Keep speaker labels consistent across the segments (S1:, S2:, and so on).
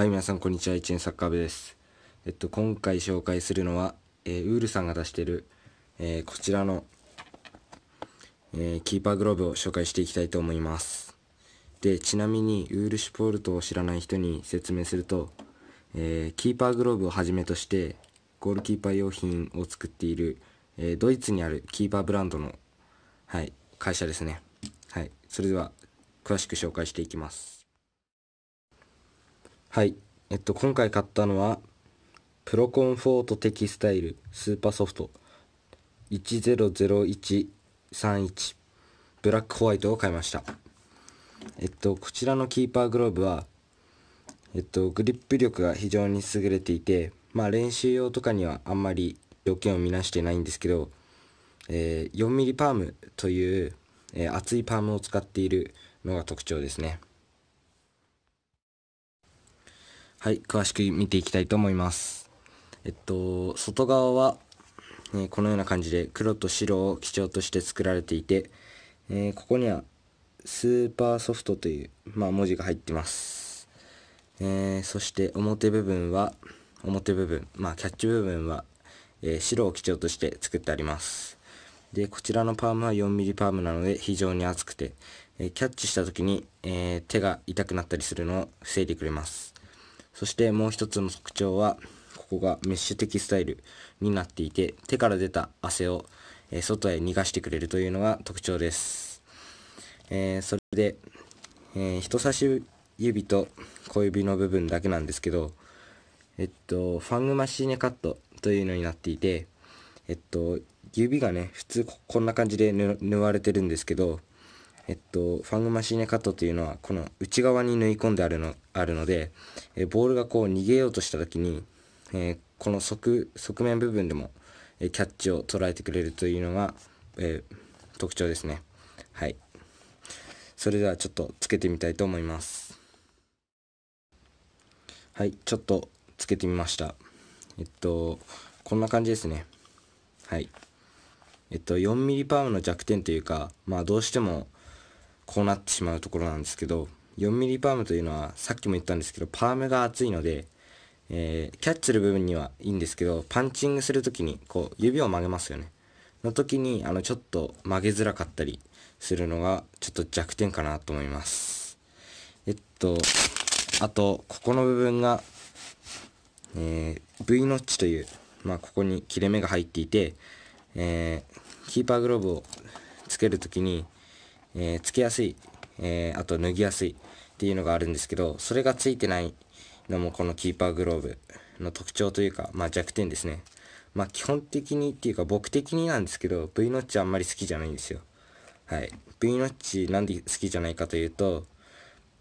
S1: はい、皆さん、こんにちは。一円サッカー部です。えっと、今回紹介するのは、えー、ウールさんが出している、えー、こちらの、えー、キーパーグローブを紹介していきたいと思います。で、ちなみに、ウールシュポールトを知らない人に説明すると、えキーパーグローブをはじめとして、ゴールキーパー用品を作っている、えドイツにあるキーパーブランドの、はい、会社ですね。はい、それでは、詳しく紹介していきます。はい。えっと、今回買ったのは、プロコンフォートテキスタイルスーパーソフト100131ブラックホワイトを買いました。えっと、こちらのキーパーグローブは、えっと、グリップ力が非常に優れていて、まあ練習用とかにはあんまり条件を見なしてないんですけど、えー、4mm パームという、えー、厚いパームを使っているのが特徴ですね。はい詳しく見ていきたいと思いますえっと外側は、えー、このような感じで黒と白を基調として作られていて、えー、ここにはスーパーソフトという、まあ、文字が入ってます、えー、そして表部分は表部分まあキャッチ部分は、え白を基調として作ってありますでこちらのパームは 4mm パームなので非常に厚くて、えキャッチした時に、え手が痛くなったりするのを防いでくれますそしてもう一つの特徴は、ここがメッシュ的スタイルになっていて、手から出た汗を、え外へ逃がしてくれるというのが特徴です。えー、それで、えー、人差し指と小指の部分だけなんですけど、えっと、ファングマシーネカットというのになっていて、えっと、指がね、普通こんな感じで縫われてるんですけど、えっと、ファングマシーネカットというのはこの内側に縫い込んであるのあるので、えボールがこう逃げようとした時に、えー、この側面部分でも、えキャッチを捉えてくれるというのが、えー、特徴ですね。はい。それではちょっとつけてみたいと思います。はい、ちょっとつけてみました。えっと、こんな感じですね。はい。えっと、4ミリパームの弱点というか、まあどうしてもこうなってしまうところなんですけど 4mm パームというのはさっきも言ったんですけどパームが厚いので、えー、キャッチする部分にはいいんですけどパンチングする時にこう指を曲げますよねの時にあのちょっと曲げづらかったりするのがちょっと弱点かなと思いますえっとあとここの部分が、えー、V ノッチという、まあ、ここに切れ目が入っていて、えー、キーパーグローブをつける時にえー、つけやすい、えー、あと脱ぎやすいっていうのがあるんですけど、それがついてないのもこのキーパーグローブの特徴というか、まあ弱点ですね。まあ基本的にっていうか僕的になんですけど、V ノッチあんまり好きじゃないんですよ。はい。V ノッチなんで好きじゃないかというと、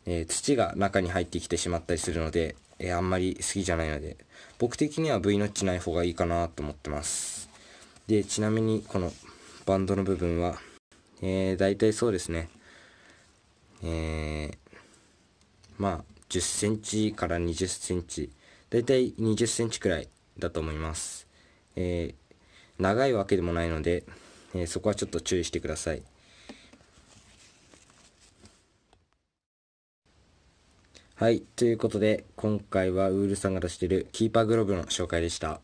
S1: えー、土が中に入ってきてしまったりするので、えー、あんまり好きじゃないので、僕的には V ノッチない方がいいかなと思ってます。で、ちなみにこのバンドの部分は、えー、大体そうですね、えー、まあ、10センチから20センチ、大体20センチくらいだと思います。えー、長いわけでもないので、えー、そこはちょっと注意してください。はい、ということで、今回はウールさんが出しているキーパーグローブの紹介でした。